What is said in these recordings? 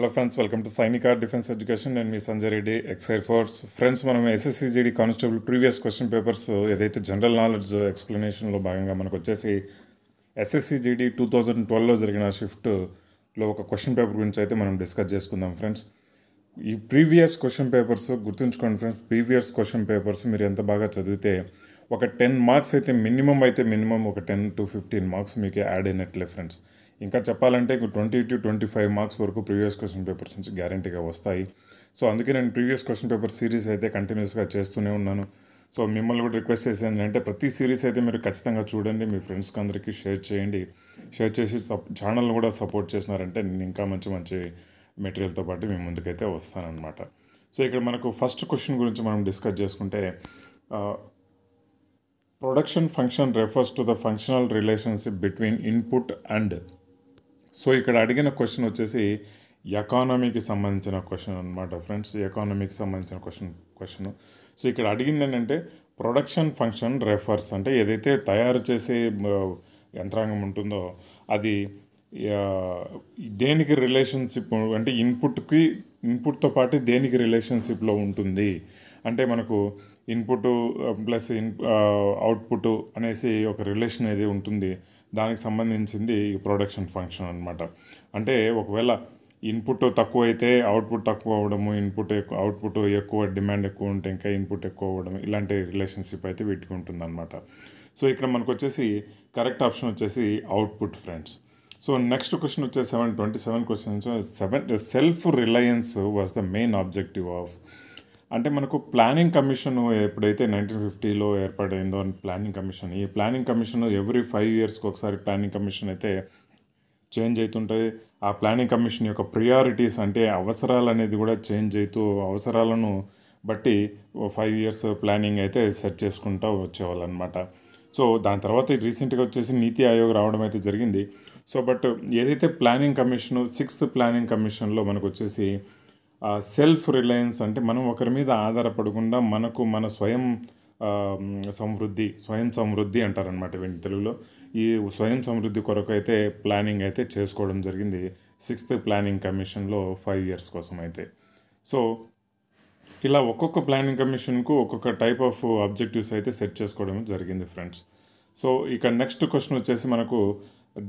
hello friends welcome to Sainik defence education నేను మీ Sanjay Reddy ex air force friends మనం SSC GD constable previous question papers ఏదైతే general knowledge ఎక్స్ప్లెనేషన్లో భాగంగా మనకు వచ్చేసి ఎస్ఎస్సిజిడి టూ థౌజండ్ ట్వెల్వ్లో జరిగిన షిఫ్ట్లో ఒక క్వశ్చన్ పేపర్ గురించి అయితే మనం డిస్కస్ చేసుకుందాం ఫ్రెండ్స్ ఈ ప్రీవియస్ క్వశ్చన్ పేపర్స్ గుర్తుంచుకోండి ఫ్రెండ్స్ ప్రీవియస్ క్వశ్చన్ పేపర్స్ మీరు ఎంత బాగా చదివితే ఒక టెన్ మార్క్స్ అయితే మినిమం అయితే మినిమం ఒక టెన్ టు ఫిఫ్టీన్ మార్క్స్ మీకు యాడ్ అయినట్లే ఫ్రెండ్స్ ఇంకా చెప్పాలంటే twenty to twenty five marks వరకు ప్రీవియస్ క్వశ్చన్ పేపర్స్ నుంచి గ్యారంటీగా వస్తాయి సో అందుకే నేను ప్రీవియస్ క్వశ్చన్ పేపర్ సిరీస్ అయితే కంటిన్యూస్గా చేస్తూనే ఉన్నాను సో మిమ్మల్ని కూడా రిక్వెస్ట్ చేసేది అంటే ప్రతి సిరీస్ అయితే మీరు ఖచ్చితంగా చూడండి మీ ఫ్రెండ్స్కి అందరికీ షేర్ చేయండి షేర్ చేసి సప్ ఛానల్ని కూడా సపోర్ట్ చేసినారంటే నేను ఇంకా మంచి మంచి మెటీరియల్తో పాటు మీ ముందుకైతే వస్తానన్నమాట సో ఇక్కడ మనకు ఫస్ట్ క్వశ్చన్ గురించి మనం డిస్కస్ చేసుకుంటే production function refers to the functional relationship between input and so ఇక్కడ అడిగిన క్వశ్చన్ వచ్చేసి ఎకానమీకి సంబంధించిన క్వశ్చన్ అనమాట ఫ్రెండ్స్ ఎకానమీకి సంబంధించిన క్వశ్చన్ క్వశ్చన్ సో ఇక్కడ అడిగింది ఏంటంటే ప్రొడక్షన్ ఫంక్షన్ రెఫర్స్ అంటే ఏదైతే తయారు చేసే యంత్రాంగం ఉంటుందో అది దేనికి రిలేషన్షిప్ అంటే ఇన్పుట్కి ఇన్పుట్తో పాటు దేనికి రిలేషన్షిప్లో ఉంటుంది అంటే మనకు ఇన్పుట్ ప్లస్ ఇన్ అవుట్పుట్ అనేసి ఒక రిలేషన్ అనేది ఉంటుంది దానికి సంబంధించింది ఈ ప్రొడక్షన్ ఫంక్షన్ అనమాట అంటే ఒకవేళ ఇన్పుట్ తక్కువ అయితే అవుట్పుట్ తక్కువ అవ్వడము ఇన్పుట్ ఎక్కువ అవుట్పుట్ ఎక్కువ డిమాండ్ ఎక్కువ ఉంటే ఇంకా ఇన్పుట్ ఎక్కువ అవ్వడం ఇలాంటి రిలేషన్షిప్ అయితే వీటికి అనమాట సో ఇక్కడ మనకు వచ్చేసి కరెక్ట్ ఆప్షన్ వచ్చేసి output friends so next question వచ్చేసి seven twenty seven question seven self reliance was the main objective of అంటే మనకు ప్లానింగ్ కమిషన్ ఎప్పుడైతే నైన్టీన్ ఫిఫ్టీలో ఏర్పడైందో ప్లానింగ్ కమిషన్ ఈ ప్లానింగ్ కమిషన్ ఎవ్రీ ఫైవ్ ఇయర్స్కి ఒకసారి ప్లానింగ్ కమిషన్ అయితే చేంజ్ అవుతుంటుంది ఆ ప్లానింగ్ కమిషన్ యొక్క ప్రియారిటీస్ అంటే అవసరాలు అనేది కూడా చేంజ్ అవుతూ అవసరాలను బట్టి ఫైవ్ ఇయర్స్ ప్లానింగ్ అయితే సెట్ చేసుకుంటూ వచ్చేవాళ్ళు అనమాట సో దాని తర్వాత రీసెంట్గా వచ్చేసి నీతి ఆయోగ్ రావడం అయితే జరిగింది సో బట్ ఏదైతే ప్లానింగ్ కమిషన్ సిక్స్త్ ప్లానింగ్ కమిషన్లో మనకు వచ్చేసి సెల్ఫ్ రిలయన్స్ అంటే మనం ఒకరి మీద ఆధారపడకుండా మనకు మన స్వయం సమృద్ధి స్వయం సమృద్ధి అంటారనమాట వీటి తెలుగులో ఈ స్వయం సమృద్ధి కొరకు అయితే ప్లానింగ్ అయితే చేసుకోవడం జరిగింది సిక్స్త్ ప్లానింగ్ కమిషన్లో ఫైవ్ ఇయర్స్ కోసం అయితే సో ఇలా ఒక్కొక్క ప్లానింగ్ కమిషన్కు ఒక్కొక్క టైప్ ఆఫ్ అబ్జెక్టివ్స్ అయితే సెట్ చేసుకోవడం జరిగింది ఫ్రెండ్స్ సో ఇక నెక్స్ట్ క్వశ్చన్ వచ్చేసి మనకు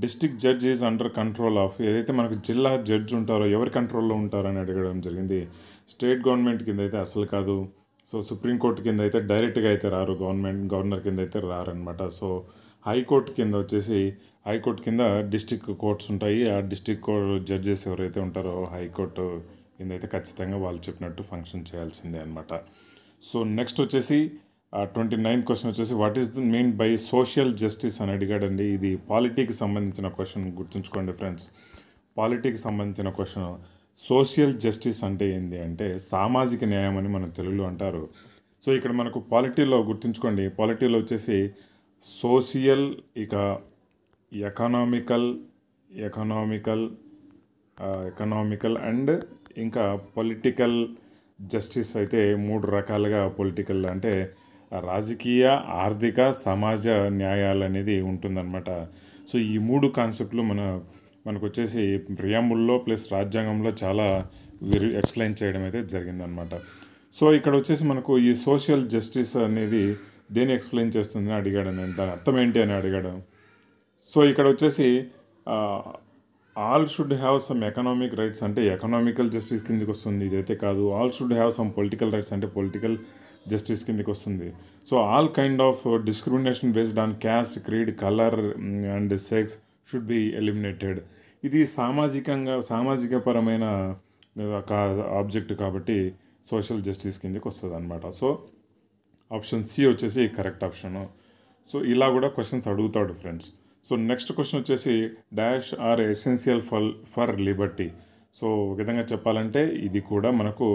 district judge is under control of ఏదైతే మనకు జిల్లా జడ్జ్ ఉంటారో ఎవరి కంట్రోల్లో ఉంటారని అడగడం జరిగింది స్టేట్ గవర్నమెంట్ కింద అయితే అసలు కాదు సో సుప్రీంకోర్టు కింద అయితే డైరెక్ట్గా అయితే రారు గవర్నమెంట్ గవర్నర్ కింద అయితే రారనమాట సో హైకోర్టు కింద వచ్చేసి హైకోర్టు కింద డిస్టిక్ కోర్ట్స్ ఉంటాయి ఆ డిస్టిక్ కోర్టు జడ్జెస్ ఎవరైతే ఉంటారో హైకోర్టు కింద అయితే ఖచ్చితంగా వాళ్ళు చెప్పినట్టు ఫంక్షన్ చేయాల్సిందే అనమాట సో నెక్స్ట్ వచ్చేసి ట్వంటీ నైన్త్ క్వశ్చన్ వచ్చేసి what is the mean by social justice అని అడిగాడండి ఇది పాలిటీకి సంబంధించిన క్వశ్చన్ గుర్తుంచుకోండి ఫ్రెండ్స్ పాలిటీకి సంబంధించిన క్వశ్చన్ సోషల్ జస్టిస్ అంటే ఏంటి అంటే సామాజిక న్యాయం అని మన తెలుగులో అంటారు సో ఇక్కడ మనకు పాలిటీలో గుర్తుంచుకోండి పాలిటీలో వచ్చేసి సోషియల్ ఇక ఎకనామికల్ ఎకనామికల్ ఎకనామికల్ అండ్ ఇంకా పొలిటికల్ జస్టిస్ అయితే మూడు రకాలుగా పొలిటికల్ అంటే రాజకీయ ఆర్థిక సమాజ న్యాయాలు అనేది ఉంటుందన్నమాట సో ఈ మూడు కాన్సెప్ట్లు మన మనకు వచ్చేసి ప్రియాముల్లో ప్లస్ రాజ్యాంగంలో చాలా ఎక్స్ప్లెయిన్ చేయడం అయితే జరిగిందనమాట సో ఇక్కడ వచ్చేసి మనకు ఈ సోషల్ జస్టిస్ అనేది దేని ఎక్స్ప్లెయిన్ చేస్తుందని అడిగాడు నేను దాని అర్థం ఏంటి అని అడిగాడు సో ఇక్కడ వచ్చేసి all should have some economic rights అంటే ఎకనామికల్ జస్టిస్ కిందకి వస్తుంది ఇదైతే కాదు all should have some political rights అంటే పొలిటికల్ జస్టిస్ కిందకి వస్తుంది so all kind of discrimination based on caste creed colour and sex should be eliminated ఇది సామాజికంగా సామాజికపరమైన ఆబ్జెక్ట్ కాబట్టి సోషల్ జస్టిస్ కిందకి వస్తుంది అనమాట సో ఆప్షన్ సి వచ్చేసి కరెక్ట్ ఆప్షన్ సో ఇలా కూడా క్వశ్చన్స్ అడుగుతాడు ఫ్రెండ్స్ సో నెక్స్ట్ క్వశ్చన్ వచ్చేసి dash are essential for for liberty so ఒక విధంగా చెప్పాలంటే ఇది కూడా మనకు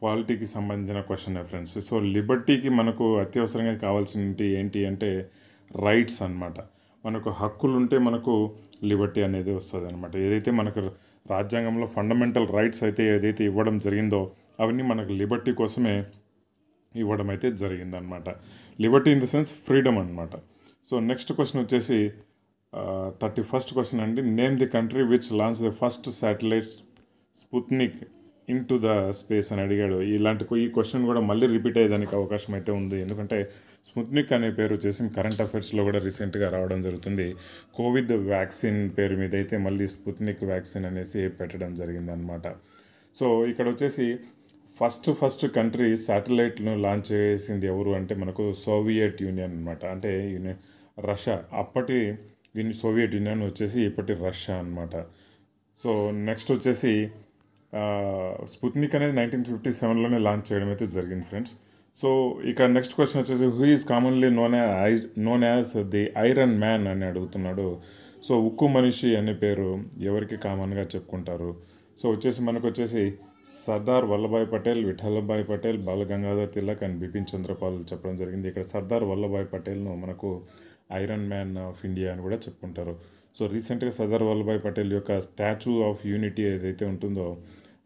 క్వాలిటీకి సంబంధించిన క్వశ్చన్ ఫ్రెండ్స్ సో లిబర్టీకి మనకు అత్యవసరంగా కావాల్సినవి ఏంటి అంటే రైట్స్ అనమాట మనకు హక్కులు ఉంటే మనకు లిబర్టీ అనేది వస్తుంది అనమాట ఏదైతే మనకు రాజ్యాంగంలో ఫండమెంటల్ రైట్స్ అయితే ఏదైతే ఇవ్వడం జరిగిందో అవన్నీ మనకు లిబర్టీ కోసమే ఇవ్వడం అయితే జరిగిందనమాట liberty in the sense freedom అనమాట సో నెక్స్ట్ క్వశ్చన్ వచ్చేసి థర్టీ ఫస్ట్ క్వశ్చన్ అండి name the country which launch the first satellite Sputnik in to the space అని అడిగాడు ఇలాంటి ఈ క్వశ్చన్ కూడా మళ్ళీ రిపీట్ అయ్యేదానికి అవకాశం అయితే ఉంది ఎందుకంటే స్పుత్నిక్ అనే పేరు వచ్చేసి కరెంట్ అఫైర్స్లో కూడా రీసెంట్గా రావడం జరుగుతుంది కోవిడ్ వ్యాక్సిన్ పేరు మీద అయితే మళ్ళీ స్పుత్నిక్ వ్యాక్సిన్ అనేసి పెట్టడం జరిగిందనమాట సో ఇక్కడ వచ్చేసి ఫస్ట్ ఫస్ట్ కంట్రీ శాటిలైట్ను లాంచ్ చేసింది ఎవరు అంటే మనకు సోవియట్ యూనియన్ అనమాట అంటే యూనియన్ రష్యా అప్పటి సోవియట్ యూనియన్ వచ్చేసి ఇప్పటి రష్యా అనమాట సో నెక్స్ట్ వచ్చేసి స్పుత్నిక్ అనేది నైన్టీన్ ఫిఫ్టీ సెవెన్లోనే లాంచ్ చేయడం అయితే జరిగింది ఫ్రెండ్స్ సో ఇక్కడ నెక్స్ట్ క్వశ్చన్ వచ్చేసి who is commonly known I known as the iron man అని అడుగుతున్నాడు సో ఉక్కు మనిషి అనే పేరు ఎవరికి కామన్గా చెప్పుకుంటారు సో వచ్చేసి మనకు వచ్చేసి సర్దార్ వల్లభాయ్ పటేల్ విఠలభాయ్ పటేల్ బాలగంగాధర్ తిలక్ అండ్ బిపిన్ చంద్రపాల్ చెప్పడం జరిగింది ఇక్కడ సర్దార్ వల్లభాయ్ పటేల్ను మనకు ఐరన్ మ్యాన్ ఆఫ్ ఇండియా అని కూడా చెప్పుకుంటారు సో రీసెంట్గా సర్దార్ వల్లభాయ్ పటేల్ యొక్క స్టాచ్యూ ఆఫ్ యూనిటీ ఏదైతే ఉంటుందో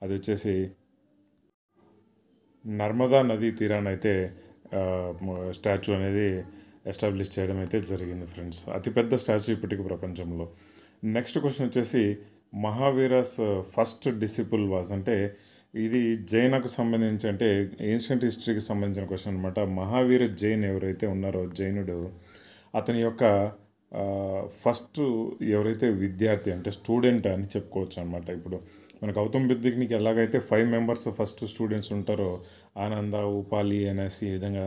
అది వచ్చేసి నర్మదా నదీ తీరాన్ని అయితే స్టాచ్యూ అనేది ఎస్టాబ్లిష్ చేయడం అయితే జరిగింది ఫ్రెండ్స్ అతిపెద్ద స్టాచ్యూ ఇప్పటికీ ప్రపంచంలో నెక్స్ట్ క్వశ్చన్ వచ్చేసి మహావీరాస్ ఫస్ట్ డిసిపుల్ వాజ్ అంటే ఇది జైనకు సంబంధించి అంటే ఏన్షియంట్ హిస్టరీకి సంబంధించిన క్వశ్చన్ అనమాట మహావీర జైన్ ఎవరైతే ఉన్నారో జైనుడు అతని యొక్క ఫస్ట్ ఎవరైతే విద్యార్థి అంటే స్టూడెంట్ అని చెప్పుకోవచ్చు అనమాట ఇప్పుడు మన గౌతమ్ బుద్ధికి ఎలాగైతే ఫైవ్ మెంబర్స్ ఫస్ట్ స్టూడెంట్స్ ఉంటారో ఆనంద ఉపాలి అనేసి ఈ విధంగా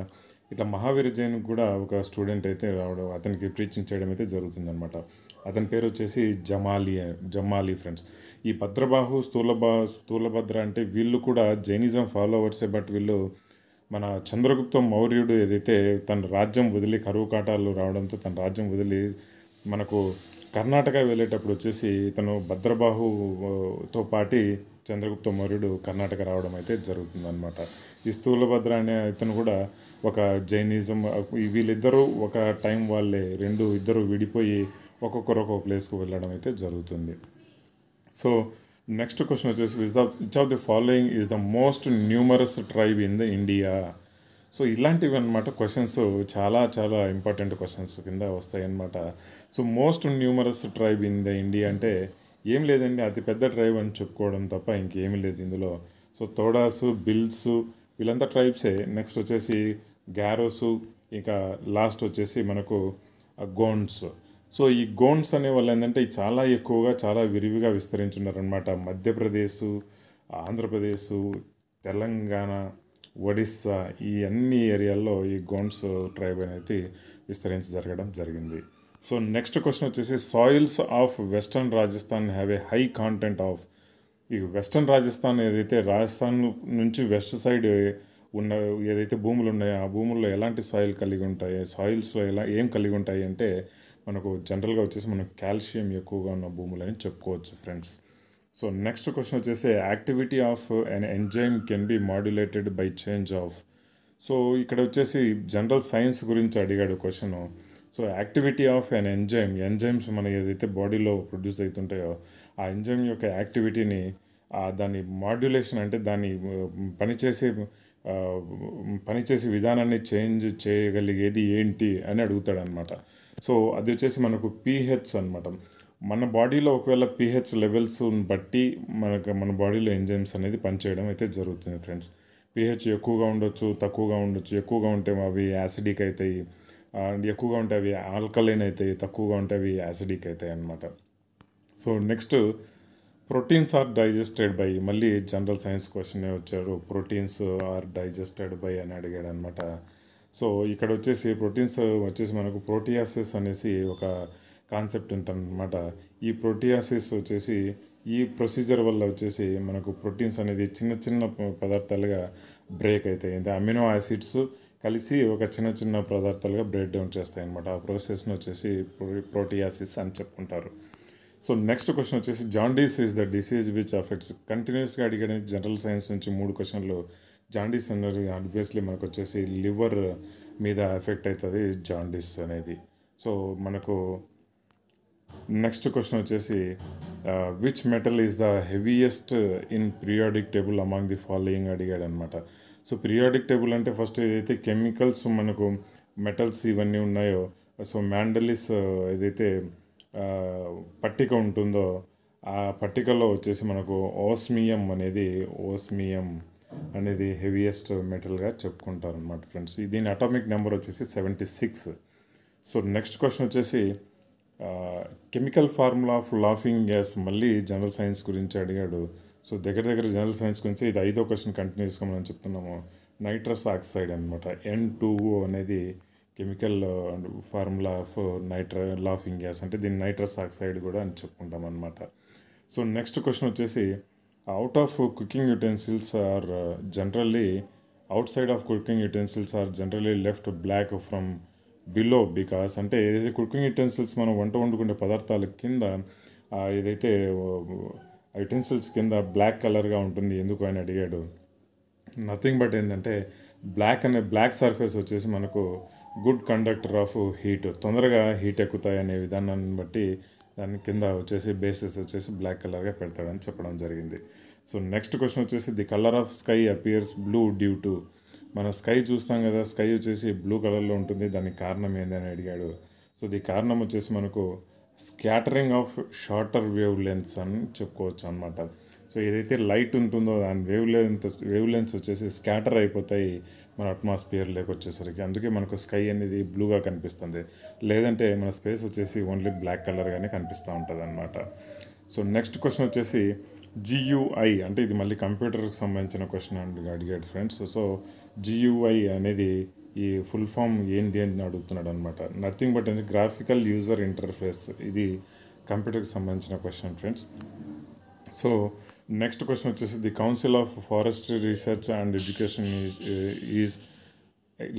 ఇట్లా మహావీర జైన్ కూడా ఒక స్టూడెంట్ అయితే రావడం అతనికి టీచింగ్ చేయడం అయితే జరుగుతుందనమాట అతని పేరు వచ్చేసి జమాలి జమాలి ఫ్రెండ్స్ ఈ భద్రబాహు స్థూలబా స్థూలభద్ర అంటే వీళ్ళు కూడా జైనిజం ఫాలోవర్సే బట్ వీళ్ళు మన చంద్రగుప్త మౌర్యుడు ఏదైతే తన రాజ్యం వదిలి కరువు కాటాలు రావడంతో తన రాజ్యం వదిలి మనకు కర్ణాటక వెళ్ళేటప్పుడు వచ్చేసి ఇతను భద్రబాహుతో పాటి చంద్రగుప్త మౌర్యుడు కర్ణాటక రావడం అయితే జరుగుతుంది అనమాట ఈ స్థూలభద్ర అనే ఇతను కూడా ఒక జైనిజం వీళ్ళిద్దరూ ఒక టైం వాళ్ళే రెండు ఇద్దరు విడిపోయి ఒక్కొక్కరు ఒక్కొక్క ప్లేస్కు వెళ్ళడం అయితే జరుగుతుంది సో నెక్స్ట్ క్వశ్చన్ వచ్చేసి which which of the following is the most numerous tribe in the India so ఇలాంటివి అనమాట క్వశ్చన్స్ చాలా చాలా ఇంపార్టెంట్ క్వశ్చన్స్ కింద వస్తాయి so most numerous tribe in the India అంటే ఏం లేదండి అతిపెద్ద ట్రైబ్ అని చెప్పుకోవడం తప్ప ఇంకేమీ లేదు ఇందులో సో తోడాస్ బిల్స్ వీళ్ళంతా ట్రైబ్సే నెక్స్ట్ వచ్చేసి గ్యారోసు ఇంకా లాస్ట్ వచ్చేసి మనకు గోండ్స్ uh, సో ఈ గోండ్స్ అనే వాళ్ళు ఏంటంటే చాలా ఎక్కువగా చాలా విరివిగా విస్తరించున్నారనమాట మధ్యప్రదేశ్ ఆంధ్రప్రదేశ్ తెలంగాణ ఒడిస్సా ఈ అన్ని ఏరియాల్లో ఈ గోండ్స్ ట్రైబ్ అనేది విస్తరించి జరగడం జరిగింది సో నెక్స్ట్ క్వశ్చన్ వచ్చేసి soils of western Rajasthan have a high content of ఈ వెస్టర్న్ రాజస్థాన్ ఏదైతే రాజస్థాన్ నుంచి వెస్ట్ సైడ్ ఉన్న ఏదైతే భూములు ఉన్నాయో ఆ భూముల్లో ఎలాంటి సాయిల్ కలిగి ఉంటాయి సాయిల్స్లో ఎలా ఏం కలిగి ఉంటాయి అంటే మనకు జనరల్గా వచ్చేసి మనకు కాల్షియం ఎక్కువగా ఉన్న భూములని చెప్పుకోవచ్చు ఫ్రెండ్స్ సో నెక్స్ట్ క్వశ్చన్ వచ్చేసి activity of an enzyme can be modulated by change of so ఇక్కడ వచ్చేసి జనరల్ సైన్స్ గురించి అడిగాడు question so activity of an enzyme enzymes మన ఏదైతే బాడీలో ప్రొడ్యూస్ అవుతుంటాయో ఆ ఎంజైమ్ యొక్క యాక్టివిటీని దాని మాడ్యులేషన్ అంటే దాన్ని పనిచేసే పనిచేసే విధానాన్ని చేంజ్ చేయగలిగేది ఏంటి అని అడుగుతాడనమాట సో అది వచ్చేసి మనకు పీహెచ్ అనమాట మన బాడీలో ఒకవేళ పీహెచ్ లెవెల్స్ బట్టి మనకు మన బాడీలో ఎంజైమ్స్ అనేది పనిచేయడం అయితే జరుగుతుంది ఫ్రెండ్స్ పీహెచ్ ఎక్కువగా ఉండొచ్చు తక్కువగా ఉండొచ్చు ఎక్కువగా ఉంటే అవి యాసిడిక్ అవుతాయి అండ్ ఎక్కువగా ఉంటే అవి ఆల్కలైన్ అవుతాయి తక్కువగా ఉంటే అవి యాసిడిక్ అవుతాయి అనమాట so next proteins are digested by మళ్ళీ జనరల్ సైన్స్ క్వశ్చన్ వచ్చారు ప్రోటీన్స్ ఆర్ డైజెస్టెడ్ బై అని అడిగాడు అనమాట సో ఇక్కడ వచ్చేసి ప్రోటీన్స్ వచ్చేసి మనకు ప్రోటీయాసిస్ అనేసి ఒక కాన్సెప్ట్ ఉంటుందన్నమాట ఈ ప్రోటీయాసిస్ వచ్చేసి ఈ ప్రొసీజర్ వల్ల వచ్చేసి మనకు ప్రోటీన్స్ అనేది చిన్న చిన్న పదార్థాలుగా బ్రేక్ అవుతాయి అమినో యాసిడ్స్ కలిసి ఒక చిన్న చిన్న పదార్థాలుగా బ్రేక్ డౌన్ చేస్తాయి అనమాట ఆ ప్రాసెస్ని వచ్చేసి ప్రోటీయాసిస్ అని చెప్పుకుంటారు సో నెక్స్ట్ క్వశ్చన్ వచ్చేసి jaundice is the disease which affects కంటిన్యూస్గా అడిగిన జనరల్ సైన్స్ నుంచి మూడు క్వశ్చన్లు జాండీస్ అనేది ఆబ్వియస్లీ మనకు వచ్చేసి లివర్ మీద ఎఫెక్ట్ అవుతుంది జాండీస్ అనేది సో మనకు నెక్స్ట్ క్వశ్చన్ వచ్చేసి which metal is the heaviest in periodic table among the following అడిగాడు అనమాట సో పీరియాడిక్ టేబుల్ అంటే ఫస్ట్ ఏదైతే కెమికల్స్ మనకు మెటల్స్ ఇవన్నీ ఉన్నాయో సో మ్యాండలిస్ ఏదైతే పట్టిక ఉంటుందో ఆ పట్టికలో వచ్చేసి మనకు ఓస్మియం అనేది ఓస్మియం అనేది హెవియెస్ట్ మెటల్గా చెప్పుకుంటారు అనమాట ఫ్రెండ్స్ దీని అటామిక్ నెంబర్ వచ్చేసి seventy six so next question వచ్చేసి chemical formula of laughing gas మళ్ళీ జనరల్ సైన్స్ గురించి అడిగాడు సో దగ్గర దగ్గర జనరల్ సైన్స్ గురించి ఇది ఐదో క్వశ్చన్ కంటిన్యూస్గా మనం చెప్తున్నాము నైట్రస్ ఆక్సైడ్ అనమాట ఎన్ టూ అనేది chemical formula of nitro laughing gas అంటే దీన్ని నైట్రస్ ఆక్సైడ్ కూడా అని చెప్పుకుంటాం అనమాట సో నెక్స్ట్ క్వశ్చన్ వచ్చేసి out of cooking utensils are generally outside of cooking utensils are generally left black from below because అంటే ఏదైతే కుకింగ్ యుటెన్సిల్స్ మనం వంట వండుకునే పదార్థాల కింద ఏదైతే యుటెన్సిల్స్ కింద బ్లాక్ కలర్గా ఉంటుంది ఎందుకు అని అడిగాడు నథింగ్ బట్ ఏంటంటే బ్లాక్ అనే బ్లాక్ సర్ఫేస్ వచ్చేసి మనకు గుడ్ కండక్టర్ ఆఫ్ హీట్ తొందరగా హీట్ ఎక్కుతాయి అనే విధానాన్ని బట్టి దాని కింద వచ్చేసి బేసిస్ వచ్చేసి బ్లాక్ కలర్గా పెడతాడని చెప్పడం జరిగింది సో నెక్స్ట్ క్వశ్చన్ వచ్చేసి the colour of sky appears blue due to మన స్కై చూస్తాం కదా స్కై వచ్చేసి బ్లూ కలర్లో ఉంటుంది దానికి కారణం ఏంది అని అడిగాడు సో ది కారణం వచ్చేసి మనకు scattering of shorter wavelengths అని చెప్పుకోవచ్చు అనమాట సో ఏదైతే లైట్ ఉంటుందో దాని వేవ్ లెంత్ వేవ్ లెన్స్ వచ్చేసి స్కాటర్ అయిపోతాయి మన అట్మాస్ఫియర్ లేక వచ్చేసరికి అందుకే మనకు స్కై అనేది బ్లూగా కనిపిస్తుంది లేదంటే మన స్పేస్ వచ్చేసి ఓన్లీ బ్లాక్ కలర్గానే కనిపిస్తూ ఉంటుంది అనమాట సో నెక్స్ట్ క్వశ్చన్ వచ్చేసి జియుఐ అంటే ఇది మళ్ళీ కంప్యూటర్కి సంబంధించిన క్వశ్చన్ అండి అడిగాడు ఫ్రెండ్స్ సో జియుఐ అనేది ఈ ఫుల్ ఫామ్ ఏంటి అని అడుగుతున్నాడు అనమాట నథింగ్ బట్ అనేది గ్రాఫికల్ యూజర్ ఇంటర్ఫేస్ ఇది కంప్యూటర్కి సంబంధించిన question friends so next question వచ్చేసి the council of forest research and education is is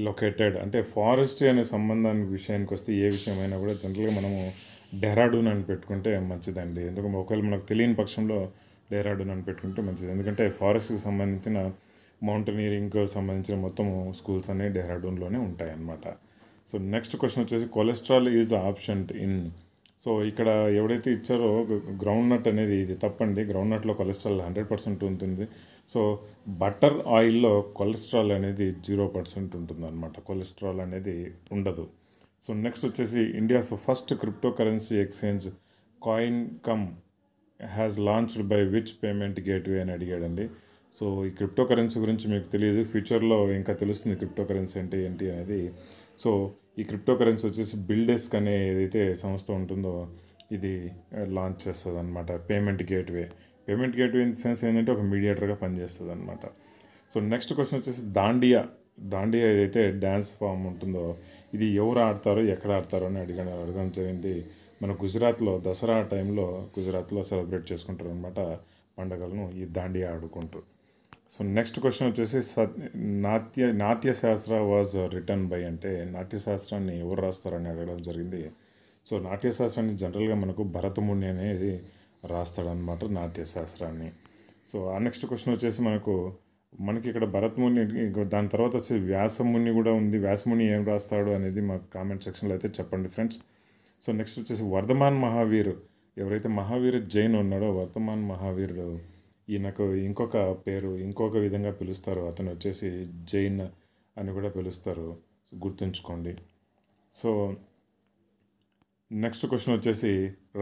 located అంటే ఫారెస్ట్రీ అనే సంబంధానికి విషయానికి వస్తే ఏ విషయమైనా కూడా జనరల్గా మనము డెహ్రాడూన్ అని పెట్టుకుంటే మంచిదండి ఎందుకంటే ఒకవేళ మనకు తెలియని పక్షంలో డెహ్రాడూన్ అని పెట్టుకుంటే మంచిది ఎందుకంటే ఫారెస్ట్కి సంబంధించిన మౌంటనీరింగ్కి సంబంధించిన మొత్తం స్కూల్స్ అనేవి డెహ్రాడూన్లోనే ఉంటాయన్నమాట సో నెక్స్ట్ క్వశ్చన్ వచ్చేసి cholesterol is option in so ఇక్కడ ఎవడైతే ఇచ్చారో గ్రౌండ్ నట్ అనేది ఇది తప్పండి గ్రౌండ్ నట్లో కొలెస్ట్రాల్ హండ్రెడ్ పర్సెంట్ ఉంటుంది సో బటర్ ఆయిల్లో కొలెస్ట్రాల్ అనేది జీరో పర్సెంట్ ఉంటుంది అనమాట కొలెస్ట్రాల్ అనేది ఉండదు సో నెక్స్ట్ వచ్చేసి India's first crypto currency exchange coin come has launched by which payment gateway అని అడిగాడండి సో ఈ క్రిప్టో కరెన్సీ గురించి మీకు తెలియదు ఫ్యూచర్లో ఇంకా తెలుస్తుంది క్రిప్టో కరెన్సీ అంటే ఏంటి అనేది సో ఈ క్రిప్టో కరెన్సీ వచ్చేసి బిల్డెస్క్ అనే ఏదైతే సంస్థ ఉంటుందో ఇది లాంచ్ చేస్తుంది అనమాట payment gateway payment gateway in sense ఏంటంటే ఒక మీడియేటర్గా పనిచేస్తుంది అనమాట సో నెక్స్ట్ క్వశ్చన్ వచ్చేసి దాండియా దాండియా ఏదైతే డ్యాన్స్ ఫామ్ ఉంటుందో ఇది ఎవరు ఆడతారో ఎక్కడ ఆడతారో అని అడిగిన అడగడం జరిగింది మన గుజరాత్లో దసరా టైంలో గుజరాత్లో సెలబ్రేట్ చేసుకుంటారు అనమాట పండగలను ఈ దాండియా ఆడుకుంటూ సో నెక్స్ట్ క్వశ్చన్ వచ్చేసి నాట్య నాట్యశాస్త్ర వాజ్ రిటర్న్ బై అంటే నాట్యశాస్త్రాన్ని ఎవరు రాస్తారని అడగడం జరిగింది సో నాట్యశాస్త్రాన్ని జనరల్గా మనకు భరతముని అనేది రాస్తాడనమాట నాట్యశాస్త్రాన్ని సో ఆ నెక్స్ట్ క్వశ్చన్ వచ్చేసి మనకు మనకి ఇక్కడ భరతముని దాని తర్వాత వచ్చేసి వ్యాసముని కూడా ఉంది వ్యాసముని ఏం రాస్తాడు అనేది మాకు కామెంట్ సెక్షన్లో అయితే చెప్పండి ఫ్రెండ్స్ సో నెక్స్ట్ వచ్చేసి వర్ధమాన్ మహావీరు ఎవరైతే మహావీరు జైన్ ఉన్నాడో వర్ధమాన్ మహావీరుడు ఈయనకు ఇంకొక పేరు ఇంకొక విధంగా పిలుస్తారు అతను వచ్చేసి జైన్ అని కూడా పిలుస్తారు గుర్తుంచుకోండి సో నెక్స్ట్ క్వశ్చన్ వచ్చేసి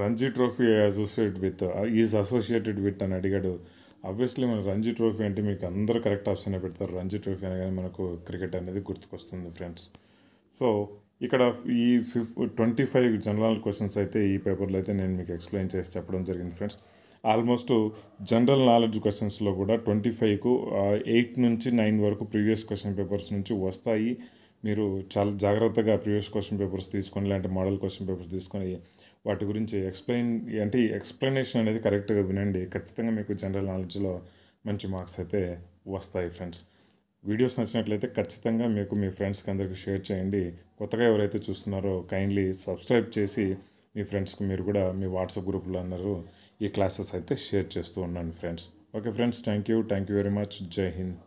Ranji trophy associate with is associated with అని అడిగాడు ఆబ్వియస్లీ మన రంజీ ట్రోఫీ అంటే మీకు అందరూ కరెక్ట్ ఆప్షన్ పెడతారు రంజీ ట్రోఫీ అనగానే మనకు క్రికెట్ అనేది గుర్తుకొస్తుంది ఫ్రెండ్స్ సో ఇక్కడ ఈ ఫిఫ్ ట్వంటీ ఫైవ్ జనరల్ క్వశ్చన్స్ అయితే ఈ పేపర్లో అయితే నేను మీకు ఎక్స్ప్లెయిన్ చేసి చెప్పడం జరిగింది ఫ్రెండ్స్ ఆల్మోస్ట్ జనరల్ నాలెడ్జ్ క్వశ్చన్స్లో కూడా ట్వంటీ ఫైవ్కు ఎయిట్ నుంచి నైన్ వరకు ప్రీవియస్ క్వశ్చన్ పేపర్స్ నుంచి వస్తాయి మీరు చాలా జాగ్రత్తగా ప్రీవియస్ క్వశ్చన్ పేపర్స్ తీసుకొని లేదంటే మోడల్ క్వశ్చన్ పేపర్స్ తీసుకొని వాటి గురించి ఎక్స్ప్లెయిన్ అంటే ఎక్స్ప్లెనేషన్ అనేది కరెక్ట్గా వినండి ఖచ్చితంగా మీకు జనరల్ నాలెడ్జ్లో మంచి మార్క్స్ అయితే వస్తాయి ఫ్రెండ్స్ వీడియోస్ నచ్చినట్లయితే ఖచ్చితంగా మీకు మీ ఫ్రెండ్స్కి అందరికీ షేర్ చేయండి కొత్తగా ఎవరైతే చూస్తున్నారో కైండ్లీ సబ్స్క్రైబ్ చేసి మీ ఫ్రెండ్స్కి మీరు కూడా మీ వాట్సాప్ గ్రూప్లో అందరూ ఈ క్లాసెస్ అయితే షేర్ చేస్తూ ఉన్నాను friends okay friends thank you thank you very much జై హింద్